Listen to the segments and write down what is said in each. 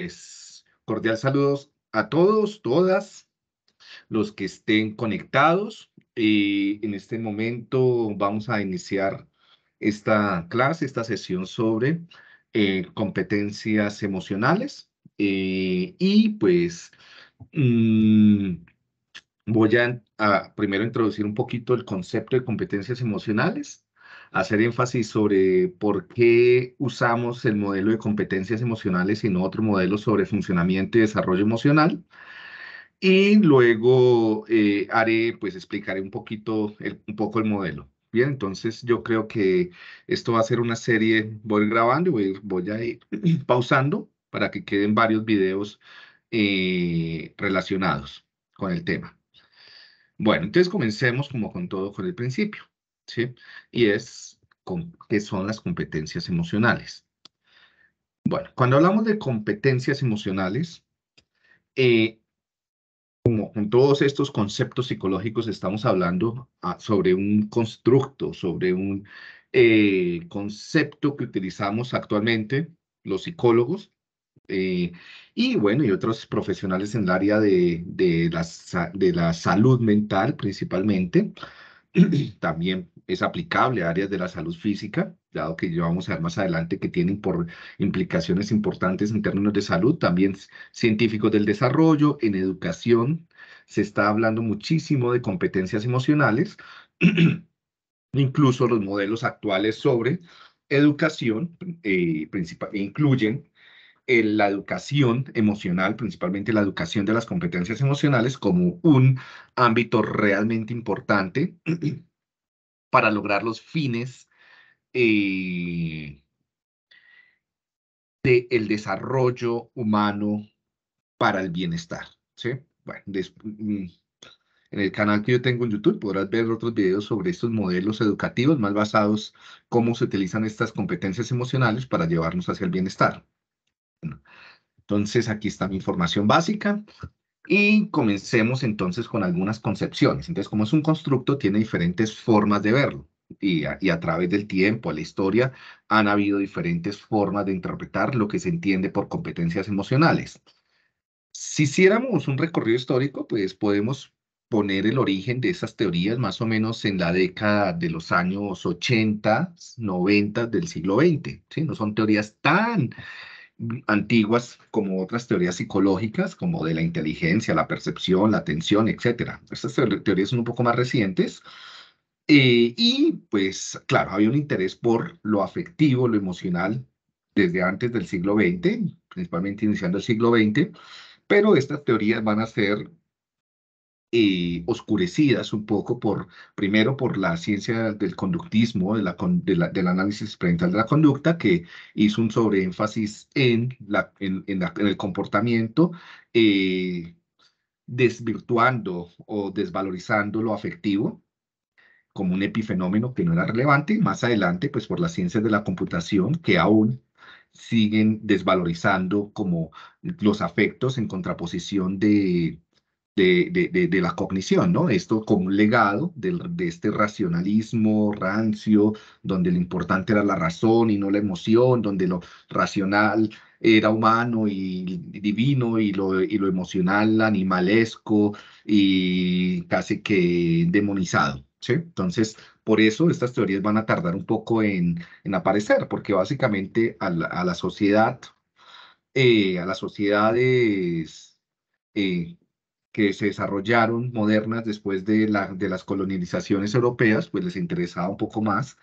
Pues, cordial saludos a todos, todas, los que estén conectados. Y eh, en este momento vamos a iniciar esta clase, esta sesión sobre eh, competencias emocionales. Eh, y pues mm, voy a primero introducir un poquito el concepto de competencias emocionales hacer énfasis sobre por qué usamos el modelo de competencias emocionales y no otro modelo sobre funcionamiento y desarrollo emocional. Y luego eh, haré, pues explicaré un poquito, un poco el modelo. Bien, entonces yo creo que esto va a ser una serie, voy grabando y voy, voy a ir pausando para que queden varios videos eh, relacionados con el tema. Bueno, entonces comencemos como con todo, con el principio. Y es qué son las competencias emocionales. Bueno, cuando hablamos de competencias emocionales, eh, como con todos estos conceptos psicológicos estamos hablando ah, sobre un constructo, sobre un eh, concepto que utilizamos actualmente los psicólogos eh, y bueno, y otros profesionales en el área de, de, de la salud mental principalmente, también es aplicable a áreas de la salud física, dado que ya vamos a ver más adelante que tienen por implicaciones importantes en términos de salud, también científicos del desarrollo, en educación, se está hablando muchísimo de competencias emocionales, incluso los modelos actuales sobre educación eh, incluyen eh, la educación emocional, principalmente la educación de las competencias emocionales, como un ámbito realmente importante para lograr los fines eh, del desarrollo humano para el bienestar. Mm, en el canal que yo tengo en YouTube podrás ver otros videos sobre estos modelos educativos más basados cómo se utilizan estas competencias emocionales para llevarnos hacia el bienestar. Entonces, aquí está mi información básica y comencemos entonces con algunas concepciones. Entonces, como es un constructo, tiene diferentes formas de verlo. Y a, través del tiempo, a la historia, han habido diferentes formas de interpretar lo que se entiende por competencias emocionales. Si hiciéramos un recorrido histórico, pues podemos poner el origen de esas teorías más o menos en la década de los años 80, 90 del siglo XX. ¿sí? No son teorías tan antiguas como otras teorías psicológicas, como de la inteligencia, la percepción, la atención, etc. Estas teorías son un poco más recientes. Eh, y pues, claro, había un interés por lo afectivo, lo emocional, desde antes del siglo XX, principalmente iniciando el siglo XX, pero estas teorías van a ser eh, oscurecidas un poco por, primero por la ciencia del conductismo, de la, de la, del análisis experimental de la conducta, que hizo un sobreénfasis en, la, en, en, el comportamiento, eh, desvirtuando o desvalorizando lo afectivo como un epifenómeno que no era relevante, más adelante, pues por las ciencias de la computación, que aún siguen desvalorizando como los afectos en contraposición de de, la cognición, ¿no? Esto como un legado de este racionalismo rancio, donde lo importante era la razón y no la emoción, donde lo racional era humano y divino y lo, y lo emocional animalesco y casi que demonizado. ¿sí? Entonces, por eso estas teorías van a tardar un poco en, en aparecer, porque básicamente a la, sociedad, eh, a las sociedades eh, que se desarrollaron modernas después de, la, de las colonizaciones europeas, pues les interesaba un poco más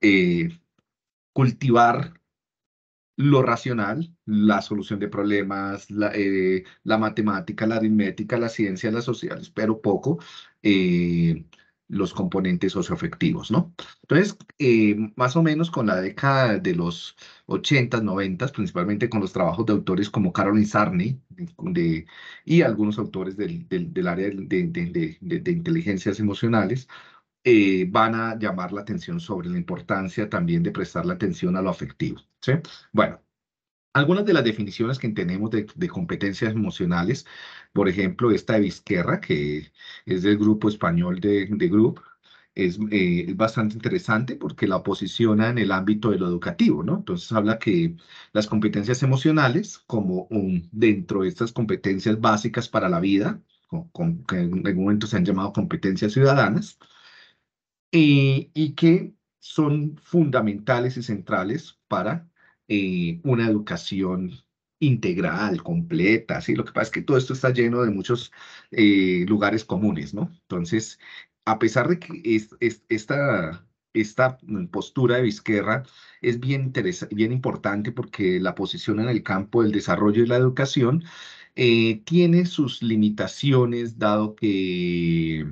eh, cultivar lo racional, la solución de problemas, la, eh, la matemática, la aritmética, la ciencia, las sociales, pero poco eh, los componentes socioafectivos, ¿no? Entonces, eh, más o menos con la década de los 80, 90, principalmente con los trabajos de autores como Caroline Sarney y algunos autores del, área de, inteligencias emocionales, eh, van a llamar la atención sobre la importancia también de prestar la atención a lo afectivo, ¿sí? Bueno, algunas de las definiciones que tenemos de, competencias emocionales, por ejemplo, esta de Vizquerra, que es del grupo español de, de Group, eh, es, bastante interesante porque la posiciona en el ámbito de lo educativo, ¿no? Entonces habla que las competencias emocionales, como un, dentro de estas competencias básicas para la vida, que en algún momento se han llamado competencias ciudadanas, y que son fundamentales y centrales para eh, una educación integral, completa, ¿sí? Lo que pasa es que todo esto está lleno de muchos eh, lugares comunes, ¿no? Entonces, a pesar de que esta, esta postura de Vizquerra es bien, bien importante porque la posición en el campo del desarrollo y la educación eh, tiene sus limitaciones, dado que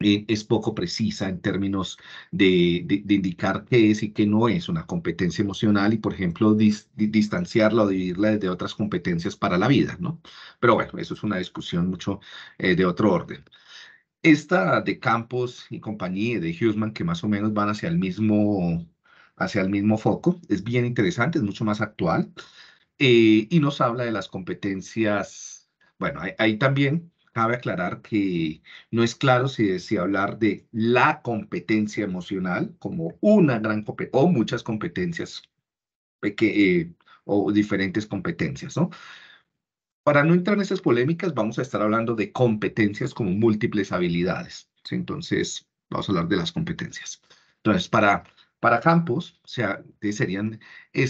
eh, es poco precisa en términos de, indicar qué es y qué no es una competencia emocional y, por ejemplo, distanciarla o dividirla de otras competencias para la vida, ¿no? Pero bueno, eso es una discusión mucho eh, de otro orden. Esta de Campos y compañía de Huseman, que más o menos van hacia el mismo, hacia el mismo foco, es bien interesante, es mucho más actual eh, y nos habla de las competencias. Bueno, ahí también cabe aclarar que no es claro si decía hablar de la competencia emocional como una gran competencia o muchas competencias eh, o diferentes competencias, ¿no? Para no entrar en esas polémicas, vamos a estar hablando de competencias como múltiples habilidades. Entonces, vamos a hablar de las competencias. Entonces, para, para campos, o sea, serían, eh,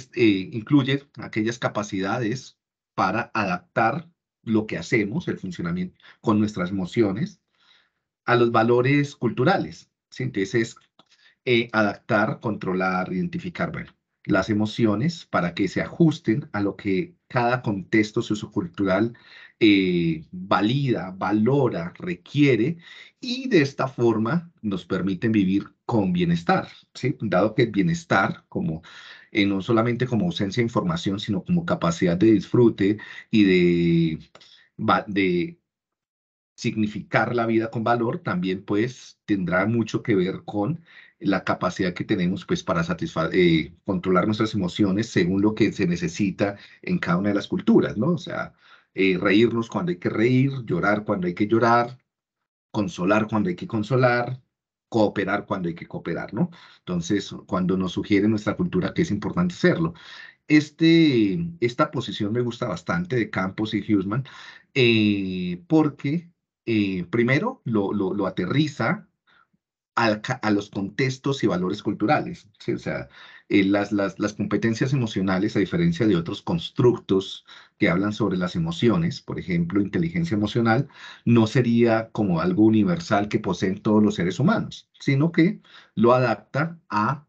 incluye aquellas capacidades para adaptar lo que hacemos, el funcionamiento con nuestras emociones, a los valores culturales. Entonces, es eh, adaptar, controlar, identificar, las emociones para que se ajusten a lo que cada contexto sociocultural eh, valida, valora, requiere y de esta forma nos permiten vivir con bienestar, ¿sí? dado que el bienestar, como, no solamente como ausencia de información, sino como capacidad de disfrute y de, de significar la vida con valor, también pues tendrá mucho que ver con la capacidad que tenemos pues para satisfacer, eh, controlar nuestras emociones según lo que se necesita en cada una de las culturas, ¿no? O sea, eh, reírnos cuando hay que reír, llorar cuando hay que llorar, consolar cuando hay que consolar, cooperar cuando hay que cooperar, ¿no? Entonces, cuando nos sugiere nuestra cultura que es importante hacerlo. Este, esta posición me gusta bastante de Campos y Husman, eh, porque eh, primero lo, lo, aterriza a los contextos y valores culturales, ¿sí? o sea, eh, las, las, competencias emocionales, a diferencia de otros constructos que hablan sobre las emociones, por ejemplo, inteligencia emocional, no sería como algo universal que poseen todos los seres humanos, sino que lo adapta a,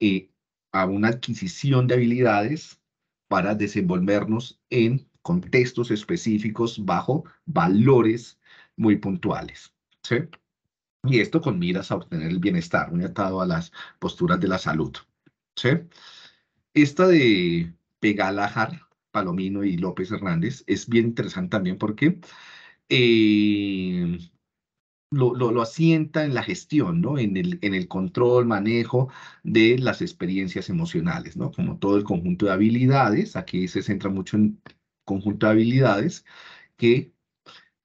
eh, a una adquisición de habilidades para desenvolvernos en contextos específicos bajo valores muy puntuales. Y esto con miras a obtener el bienestar, un atado a las posturas de la salud. ¿sí? Esta de Pegalajar, Palomino y López Hernández es bien interesante también porque eh, lo, asienta en la gestión, ¿no? En el, en el control, manejo de las experiencias emocionales, ¿no? Como todo el conjunto de habilidades, aquí se centra mucho en conjunto de habilidades que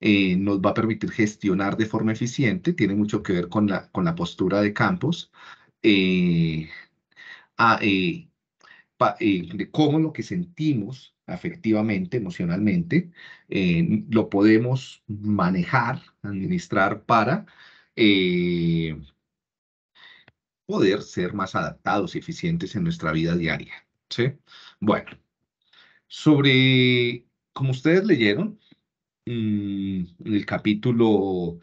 eh, nos va a permitir gestionar de forma eficiente, tiene mucho que ver con la, con la postura de campos, eh, eh, eh, de cómo lo que sentimos afectivamente, emocionalmente, eh, lo podemos manejar, administrar para poder ser más adaptados y eficientes en nuestra vida diaria. ¿sí? Bueno, sobre, como ustedes leyeron, mm, en el capítulo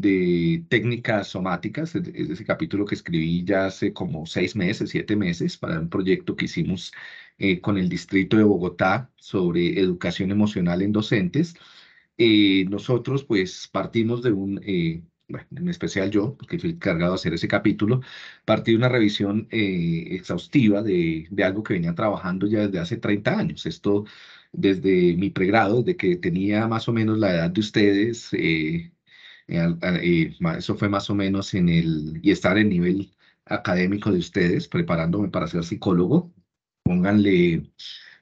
de técnicas somáticas, es ese capítulo que escribí ya hace como seis meses, siete meses, para un proyecto que hicimos eh, con el Distrito de Bogotá sobre educación emocional en docentes. Eh, nosotros pues partimos de un, eh, bueno, en especial yo, porque fui encargado de hacer ese capítulo, partí de una revisión exhaustiva de, de algo que venía trabajando ya desde hace 30 años. Esto desde mi pregrado, de que tenía más o menos la edad de ustedes, eh, eso fue más o menos en el, y estar en nivel académico de ustedes, preparándome para ser psicólogo, pónganle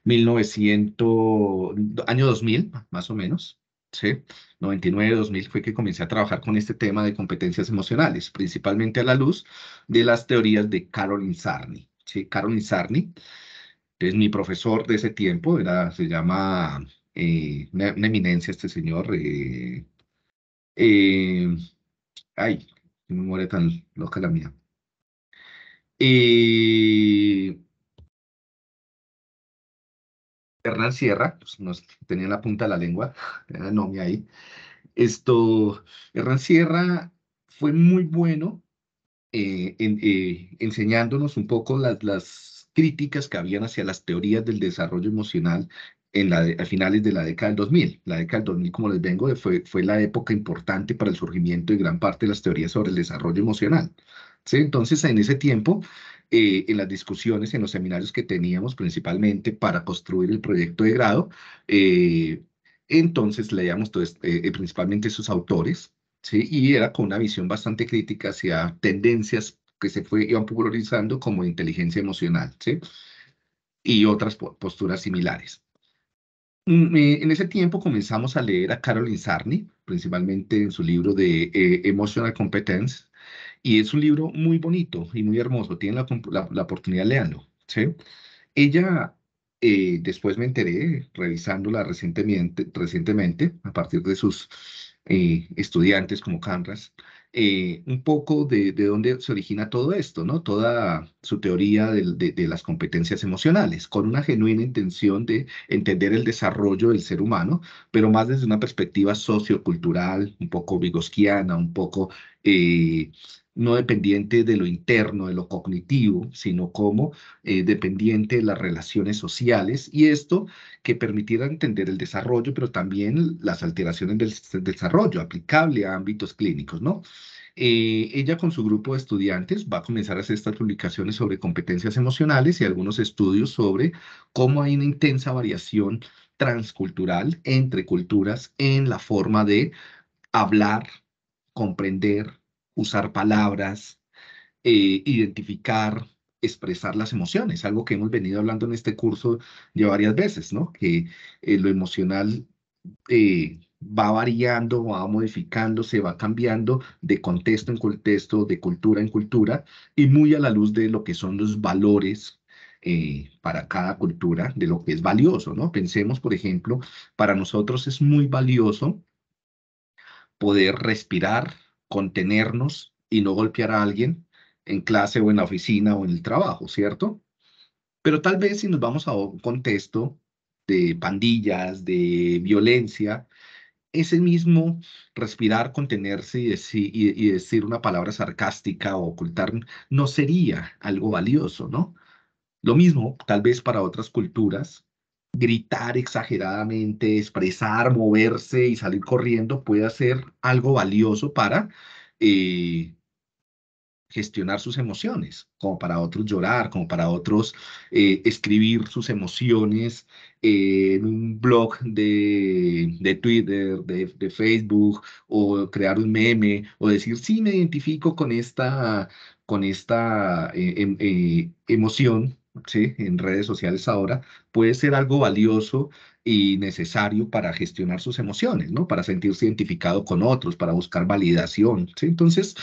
1900, año 2000, más o menos, ¿sí? 99-2000 fue que comencé a trabajar con este tema de competencias emocionales, principalmente a la luz de las teorías de Carolyn Sarney, ¿sí? Carolyn es mi profesor de ese tiempo, era, se llama, eh, una, eminencia este señor, eh, eh, ay, qué memoria tan loca la mía. Eh, Hernán Sierra, pues nos tenía la punta de la lengua, era el ahí. Esto, Hernán Sierra fue muy bueno eh, enseñándonos un poco las, las críticas que habían hacia las teorías del desarrollo emocional en la a finales de la década del 2000. La década del 2000, como les vengo, fue, fue la época importante para el surgimiento de gran parte de las teorías sobre el desarrollo emocional. ¿sí? Entonces, en ese tiempo, eh, en las discusiones, en los seminarios que teníamos principalmente para construir el proyecto de grado, eh, entonces leíamos principalmente eh, principalmente sus autores, ¿sí? y era con una visión bastante crítica hacia tendencias que se fue, iban popularizando como inteligencia emocional, ¿sí? y otras posturas similares. Mm, eh, en ese tiempo comenzamos a leer a Carolyn Sarney, principalmente en su libro de eh, Emotional Competence, y es un libro muy bonito y muy hermoso. Tienen la, la, oportunidad, de ¿sí? Ella, eh, después me enteré, revisándola recientemente, recientemente a partir de sus estudiantes como Canras, eh, un poco de, dónde se origina todo esto, ¿no? Toda su teoría de, las competencias emocionales, con una genuina intención de entender el desarrollo del ser humano, pero más desde una perspectiva sociocultural, un poco vigosquiana, un poco eh, no dependiente de lo interno, de lo cognitivo, sino como eh, dependiente de las relaciones sociales y esto que permitiera entender el desarrollo, pero también las alteraciones del, desarrollo aplicable a ámbitos clínicos, ¿no? Eh, ella con su grupo de estudiantes va a comenzar a hacer estas publicaciones sobre competencias emocionales y algunos estudios sobre cómo hay una intensa variación transcultural entre culturas en la forma de hablar, comprender, usar palabras, eh, identificar, expresar las emociones, algo que hemos venido hablando en este curso ya varias veces, ¿no? Que eh, lo emocional eh, va variando, va modificando, se va cambiando de contexto en contexto, de cultura en cultura, y muy a la luz de lo que son los valores para cada cultura, de lo que es valioso, ¿no? Pensemos, por ejemplo, para nosotros es muy valioso poder respirar, contenernos y no golpear a alguien en clase o en la oficina o en el trabajo, ¿cierto? Pero tal vez si nos vamos a un contexto de pandillas, de violencia, ese mismo respirar, contenerse y decir, y decir una palabra sarcástica o ocultar no sería algo valioso, ¿no? Lo mismo tal vez para otras culturas gritar exageradamente, expresar, moverse y salir corriendo puede ser algo valioso para eh, gestionar sus emociones, como para otros llorar, como para otros eh, escribir sus emociones eh, en un blog de, Twitter, de, de, Facebook, o crear un meme, o decir, sí, me identifico con esta, con esta em, emoción ¿sí? en redes sociales ahora, puede ser algo valioso y necesario para gestionar sus emociones, ¿no? Para sentirse identificado con otros, para buscar validación, Entonces,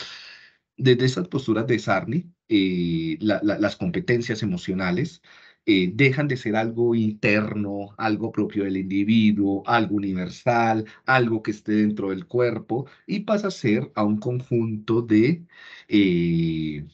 desde esas posturas de Sarni, eh, las competencias emocionales eh, dejan de ser algo interno, algo propio del individuo, algo universal, algo que esté dentro del cuerpo y pasa a ser a un conjunto de... Eh,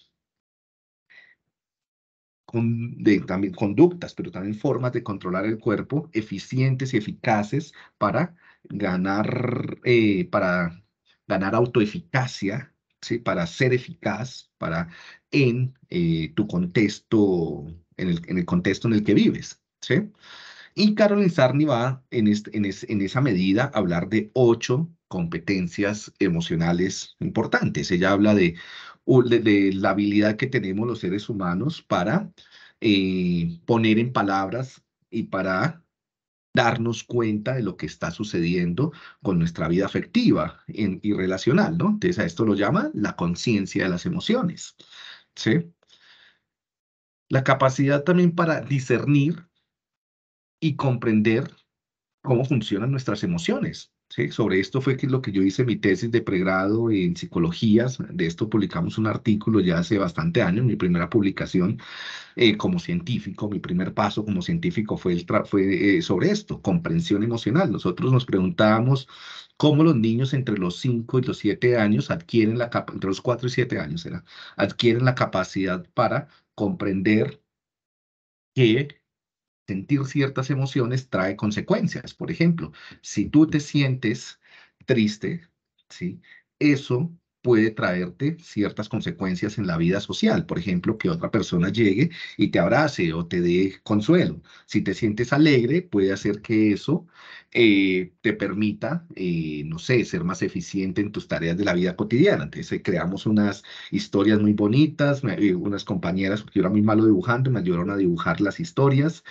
de, también conductas, pero también formas de controlar el cuerpo eficientes y eficaces para ganar, eh, para ganar autoeficacia, ¿sí? para ser eficaz, para en eh, tu contexto, en el, en el, contexto en el que vives. ¿sí? Y Carolyn Sarni va en, en, en esa medida a hablar de ocho competencias emocionales importantes. Ella habla de de, la habilidad que tenemos los seres humanos para eh, poner en palabras y para darnos cuenta de lo que está sucediendo con nuestra vida afectiva y relacional, ¿no? Entonces a esto lo llama la conciencia de las emociones, ¿sí? La capacidad también para discernir y comprender cómo funcionan nuestras emociones sobre esto fue que lo que yo hice mi tesis de pregrado en psicologías. De esto publicamos un artículo ya hace bastante años, mi primera publicación eh, como científico, mi primer paso como científico fue, el eh, sobre esto, comprensión emocional. Nosotros nos preguntábamos cómo los niños entre los 5 y los 7 años adquieren la entre los 4 y 7 años adquieren la capacidad para comprender que sentir ciertas emociones trae consecuencias. Por ejemplo, si tú te sientes triste, ¿sí? Eso puede traerte ciertas consecuencias en la vida social. Por ejemplo, que otra persona llegue y te abrace o te dé consuelo. Si te sientes alegre, puede hacer que eso eh, te permita, eh, no sé, ser más eficiente en tus tareas de la vida cotidiana. Entonces, eh, creamos unas historias muy bonitas, unas compañeras, porque yo era muy malo dibujando, me ayudaron a dibujar las historias,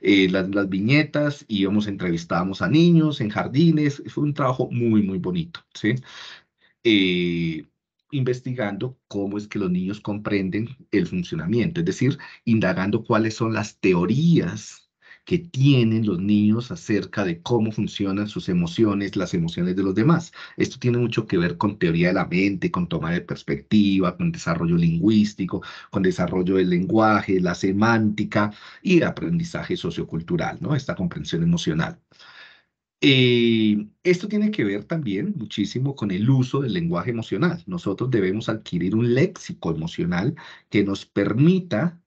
las, las viñetas, íbamos, entrevistábamos a niños en jardines. Fue un trabajo muy, muy bonito, ¿sí? Eh, investigando cómo es que los niños comprenden el funcionamiento, es decir, indagando cuáles son las teorías que tienen los niños acerca de cómo funcionan sus emociones, las emociones de los demás. Esto tiene mucho que ver con teoría de la mente, con toma de perspectiva, con desarrollo lingüístico, con desarrollo del lenguaje, la semántica y aprendizaje sociocultural, ¿no? Esta comprensión emocional. Eh, esto tiene que ver también muchísimo con el uso del lenguaje emocional. Nosotros debemos adquirir un léxico emocional que nos permita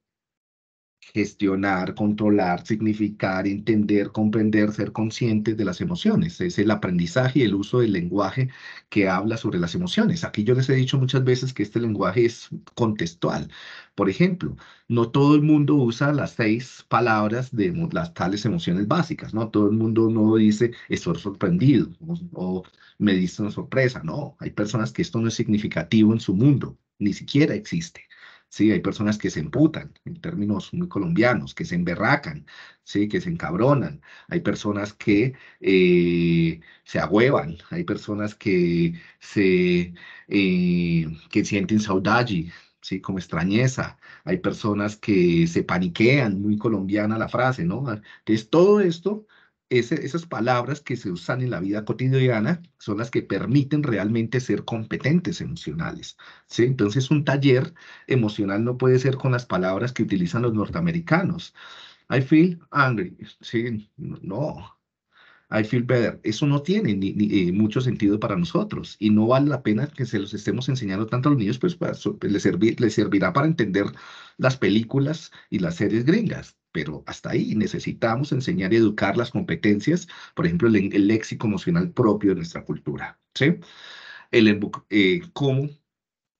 gestionar, controlar, significar, entender, comprender, ser conscientes de las emociones. Es el aprendizaje y el uso del lenguaje que habla sobre las emociones. Aquí yo les he dicho muchas veces que este lenguaje es contextual. Por ejemplo, no todo el mundo usa las seis palabras de las tales emociones básicas, ¿no? Todo el mundo no dice estoy sorprendido o, me dice una sorpresa, no. Hay personas que esto no es significativo en su mundo, ni siquiera existe. ¿sí? Hay personas que se emputan, en términos muy colombianos, que se emberracan, ¿sí? Que se encabronan. Hay personas que eh, se agüevan, hay personas que, se, eh, que sienten saudade, ¿sí? Como extrañeza. Hay personas que se paniquean, muy colombiana la frase, ¿no? Entonces, todo esto esas palabras que se usan en la vida cotidiana son las que permiten realmente ser competentes emocionales. ¿sí? Entonces, un taller emocional no puede ser con las palabras que utilizan los norteamericanos. I feel angry. Sí, no. I feel better. Eso no tiene eh, mucho sentido para nosotros y no vale la pena que se los estemos enseñando tanto a los niños, pues, pues les servirá para entender las películas y las series gringas pero hasta ahí necesitamos enseñar y educar las competencias, por ejemplo, el, léxico emocional propio de nuestra cultura, ¿sí? El, eh, cómo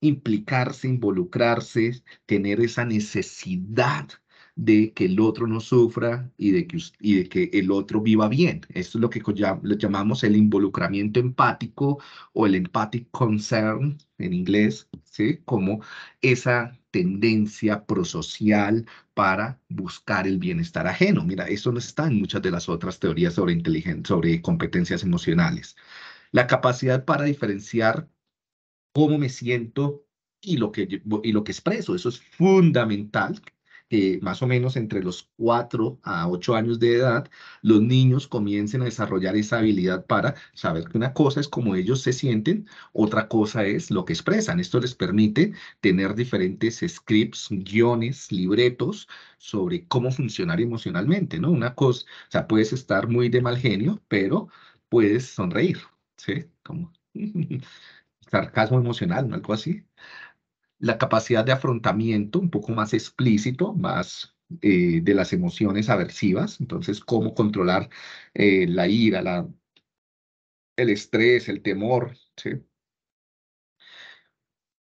implicarse, involucrarse, tener esa necesidad de que el otro no sufra y de que, y de que el otro viva bien. Esto es lo que lo llamamos el involucramiento empático o el empathic concern en inglés, ¿sí? Como esa tendencia prosocial para buscar el bienestar ajeno. Mira, eso no está en muchas de las otras teorías sobre, sobre competencias emocionales. La capacidad para diferenciar cómo me siento y lo que, y lo que expreso, eso es fundamental que más o menos entre los 4 a ocho años de edad, los niños comiencen a desarrollar esa habilidad para saber que una cosa es cómo ellos se sienten, otra cosa es lo que expresan. Esto les permite tener diferentes scripts, guiones, libretos sobre cómo funcionar emocionalmente, ¿no? Una cosa, o sea, puedes estar muy de mal genio, pero puedes sonreír, ¿sí? Como sarcasmo emocional, ¿no? Algo así la capacidad de afrontamiento un poco más explícito, más eh, de las emociones aversivas, entonces cómo controlar eh, la ira, la, el estrés, el temor,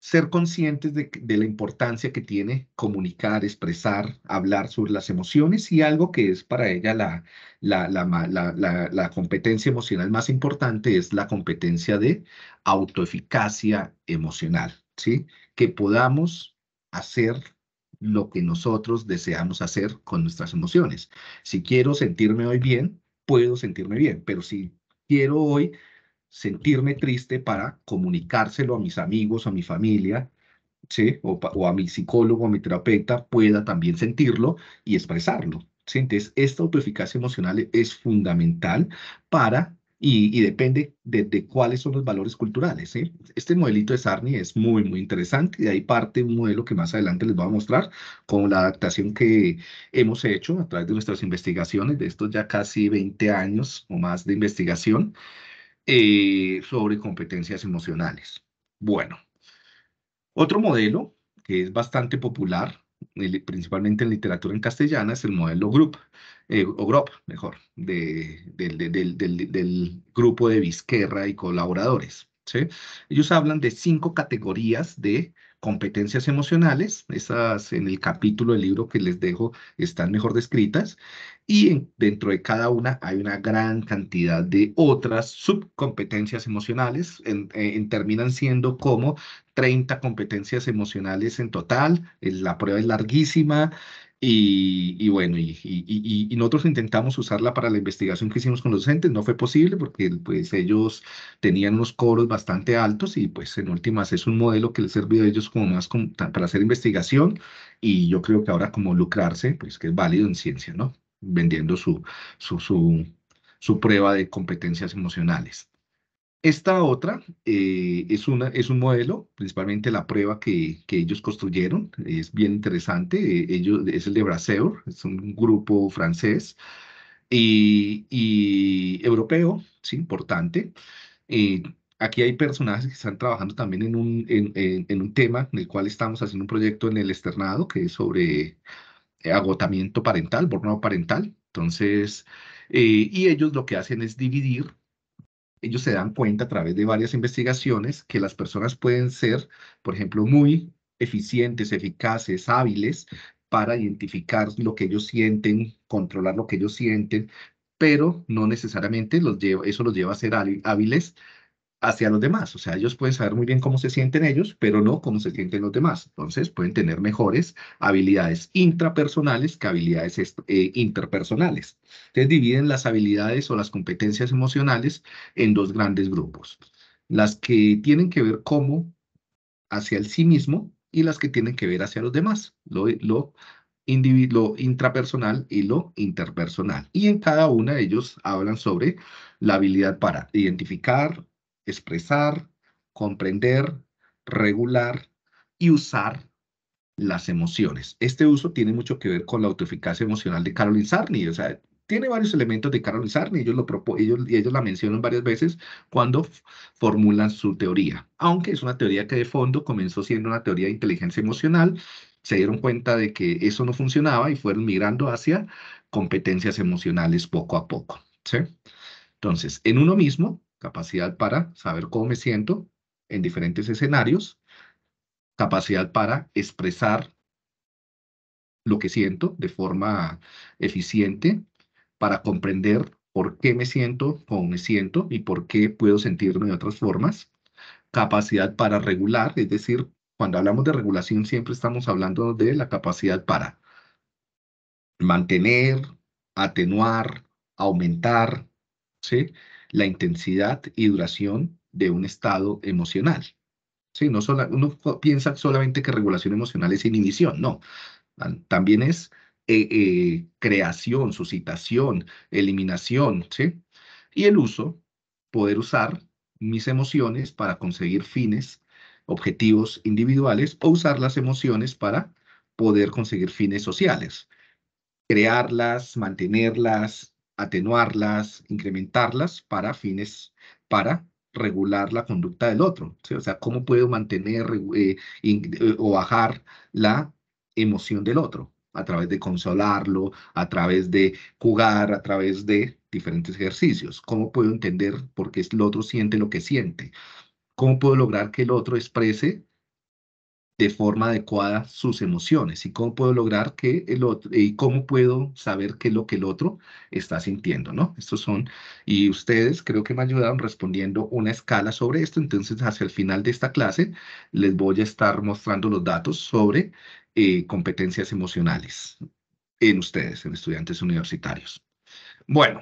Ser conscientes de, la importancia que tiene comunicar, expresar, hablar sobre las emociones y algo que es para ella la, la competencia emocional más importante es la competencia de autoeficacia emocional. ¿sí? Que podamos hacer lo que nosotros deseamos hacer con nuestras emociones. Si quiero sentirme hoy bien, puedo sentirme bien, pero si quiero hoy sentirme triste para comunicárselo a mis amigos, a mi familia, ¿sí? o, a mi psicólogo, a mi terapeuta, pueda también sentirlo y expresarlo. Entonces, esta autoeficacia emocional es fundamental para y, depende de, cuáles son los valores culturales. ¿eh? Este modelito de Sarni es muy, muy interesante y de ahí parte un modelo que más adelante les voy a mostrar con la adaptación que hemos hecho a través de nuestras investigaciones, de estos ya casi 20 años o más de investigación eh, sobre competencias emocionales. Bueno, otro modelo que es bastante popular principalmente en literatura en castellana, es el modelo GROUP. Eh, o GROP, mejor, de, del, del, grupo de Vizquerra y colaboradores. ¿sí? Ellos hablan de cinco categorías de competencias emocionales, esas en el capítulo del libro que les dejo están mejor descritas, y dentro de cada una hay una gran cantidad de otras subcompetencias emocionales, en, eh, terminan siendo como 30 competencias emocionales en total, la prueba es larguísima, y, bueno, y, nosotros intentamos usarla para la investigación que hicimos con los docentes, no fue posible porque pues ellos tenían unos coros bastante altos y pues en últimas es un modelo que les sirvió a ellos como más para hacer investigación y yo creo que ahora como lucrarse, pues que es válido en ciencia, ¿no? Vendiendo su, su, su, su prueba de competencias emocionales. Esta otra eh, es, una, es un modelo, principalmente la prueba que, que ellos construyeron, es bien interesante, eh, ellos, es el de Braseur, es un grupo francés y, y europeo, es sí, importante, eh, aquí hay personajes que están trabajando también en un, en, un tema en el cual estamos haciendo un proyecto en el externado que es sobre eh, agotamiento parental, burnout parental. Entonces, eh, y ellos lo que hacen es dividir, ellos se dan cuenta a través de varias investigaciones que las personas pueden ser, por ejemplo, muy eficientes, eficaces, hábiles para identificar lo que ellos sienten, controlar lo que ellos sienten, pero no necesariamente los eso los lleva a ser hábiles hacia los demás. O sea, ellos pueden saber muy bien cómo se sienten ellos, pero no cómo se sienten los demás. Entonces, pueden tener mejores habilidades intrapersonales que habilidades eh, interpersonales. Entonces, dividen las habilidades o las competencias emocionales en dos grandes grupos. Las que tienen que ver cómo hacia el sí mismo y las que tienen que ver hacia los demás, lo, lo, lo intrapersonal y lo interpersonal. Y en cada una ellos hablan sobre la habilidad para identificar, expresar, comprender, regular y usar las emociones. Este uso tiene mucho que ver con la autoeficacia emocional de Carolyn Sarney, o sea, tiene varios elementos de Carolyn Sarney, ellos, lo ellos, ellos la mencionan varias veces cuando formulan su teoría, aunque es una teoría que de fondo comenzó siendo una teoría de inteligencia emocional, se dieron cuenta de que eso no funcionaba y fueron migrando hacia competencias emocionales poco a poco. Entonces, en uno mismo, capacidad para saber cómo me siento en diferentes escenarios, capacidad para expresar lo que siento de forma eficiente, para comprender por qué me siento cómo me siento y por qué puedo sentirme de otras formas, capacidad para regular, es decir, cuando hablamos de regulación siempre estamos hablando de la capacidad para mantener, atenuar, aumentar, ¿sí? la intensidad y duración de un estado emocional. Sí, no solo, uno piensa solamente que regulación emocional es inhibición, no. También es eh, eh, creación, suscitación, eliminación, Y el uso, poder usar mis emociones para conseguir fines, objetivos individuales o usar las emociones para poder conseguir fines sociales. Crearlas, mantenerlas, atenuarlas, incrementarlas para fines, para regular la conducta del otro. O sea, cómo puedo mantener eh, eh, o bajar la emoción del otro a través de consolarlo, a través de jugar, a través de diferentes ejercicios. ¿Cómo puedo entender por qué el otro siente lo que siente? ¿Cómo puedo lograr que el otro exprese de forma adecuada sus emociones y cómo puedo lograr que el otro y cómo puedo saber qué es lo que el otro está sintiendo, ¿no? Estos son y ustedes creo que me ayudaron respondiendo una escala sobre esto, entonces hacia el final de esta clase les voy a estar mostrando los datos sobre eh, competencias emocionales en ustedes, en estudiantes universitarios. Bueno,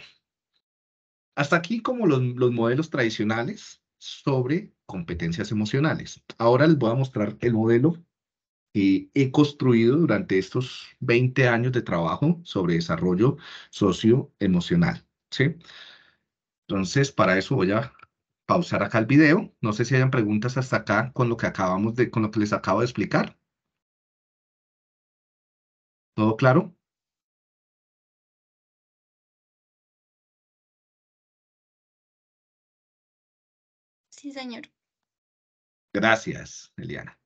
hasta aquí como los, los modelos tradicionales sobre competencias emocionales. Ahora les voy a mostrar el modelo que he construido durante estos 20 años de trabajo sobre desarrollo socioemocional. ¿sí? Entonces, para eso voy a pausar acá el video. No sé si hayan preguntas hasta acá con lo que acabamos de, con lo que les acabo de explicar. ¿Todo claro? Sí, señor. Gracias, Eliana.